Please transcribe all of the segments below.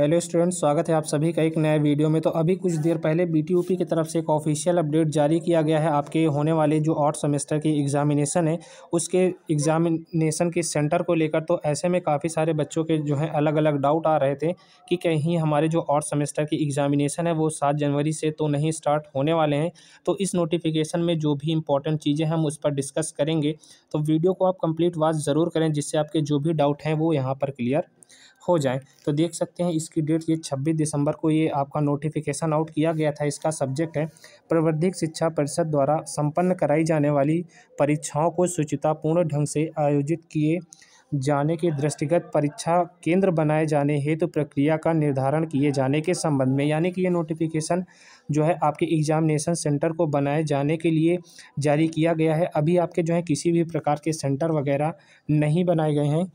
hello students स्वागत है आप सभी का एक नए वीडियो में तो अभी कुछ देर पहले बी की तरफ से एक ऑफिशियल अपडेट जारी किया गया है आपके होने वाले जो आठ सेमेस्टर की एग्जामिनेशन है उसके एग्जामिनेशन के सेंटर को लेकर तो ऐसे में काफ़ी सारे बच्चों के जो है अलग अलग डाउट आ रहे थे कि कहीं हमारे जो आठ सेमेस्टर की एग्जामिनेशन है वो सात जनवरी से तो नहीं स्टार्ट होने वाले हैं तो इस नोटिफिकेशन में जो भी इंपॉर्टेंट चीज़ें हम उस पर डिस्कस करेंगे तो वीडियो को आप कम्प्लीट वाच ज़रूर करें जिससे आपके जो भी डाउट हैं वो यहाँ पर क्लियर हो जाए तो देख सकते हैं इसकी डेट ये 26 दिसंबर को ये आपका नोटिफिकेशन आउट किया गया था इसका सब्जेक्ट है प्रवर्धिक शिक्षा परिषद द्वारा संपन्न कराई जाने वाली परीक्षाओं को सुचितापूर्ण ढंग से आयोजित किए जाने के दृष्टिगत परीक्षा केंद्र बनाए जाने हेतु तो प्रक्रिया का निर्धारण किए जाने के संबंध में यानी कि ये नोटिफिकेशन जो है आपके एग्जामिनेशन सेंटर को बनाए जाने के लिए जारी किया गया है अभी आपके जो है किसी भी प्रकार के सेंटर वगैरह नहीं बनाए गए हैं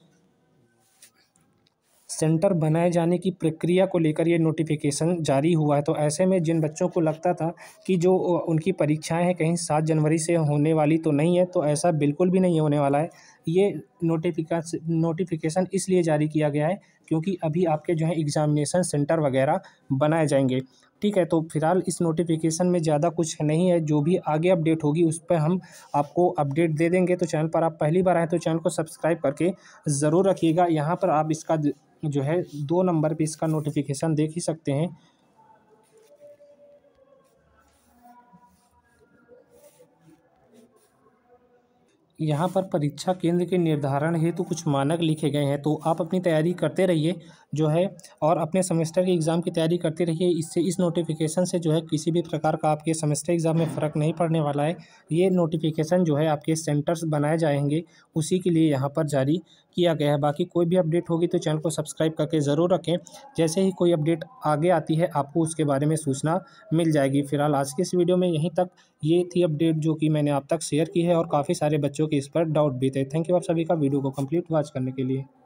सेंटर बनाए जाने की प्रक्रिया को लेकर ये नोटिफिकेशन जारी हुआ है तो ऐसे में जिन बच्चों को लगता था कि जो उनकी परीक्षाएं हैं कहीं सात जनवरी से होने वाली तो नहीं है तो ऐसा बिल्कुल भी नहीं होने वाला है ये नोटिफिका नोटिफिकेशन इसलिए जारी किया गया है क्योंकि अभी आपके जो है एग्ज़ामिनेशन सेंटर वगैरह बनाए जाएंगे ठीक है तो फिलहाल इस नोटिफिकेशन में ज़्यादा कुछ नहीं है जो भी आगे अपडेट होगी उस पर हम आपको अपडेट दे देंगे तो चैनल पर आप पहली बार आए तो चैनल को सब्सक्राइब करके ज़रूर रखिएगा यहाँ पर आप इसका जो है दो नंबर पे इसका नोटिफिकेशन देख ही सकते हैं यहाँ पर परीक्षा केंद्र के निर्धारण हेतु कुछ मानक लिखे गए हैं तो आप अपनी तैयारी करते रहिए जो है और अपने सेमेस्टर के एग्ज़ाम की तैयारी करते रहिए इससे इस नोटिफिकेशन से जो है किसी भी प्रकार का आपके सेमेस्टर एग्ज़ाम में फ़र्क नहीं पड़ने वाला है ये नोटिफिकेशन जो है आपके सेंटर्स बनाए जाएंगे उसी के लिए यहाँ पर जारी किया गया है बाकी कोई भी अपडेट होगी तो चैनल को सब्सक्राइब करके ज़रूर रखें जैसे ही कोई अपडेट आगे आती है आपको उसके बारे में सूचना मिल जाएगी फिलहाल आज के इस वीडियो में यहीं तक ये थी अपडेट जो कि मैंने आप तक शेयर की है और काफ़ी सारे बच्चों के इस पर डाउट भी थे थैंक यू आप सभी का वीडियो को कंप्लीट वॉच करने के लिए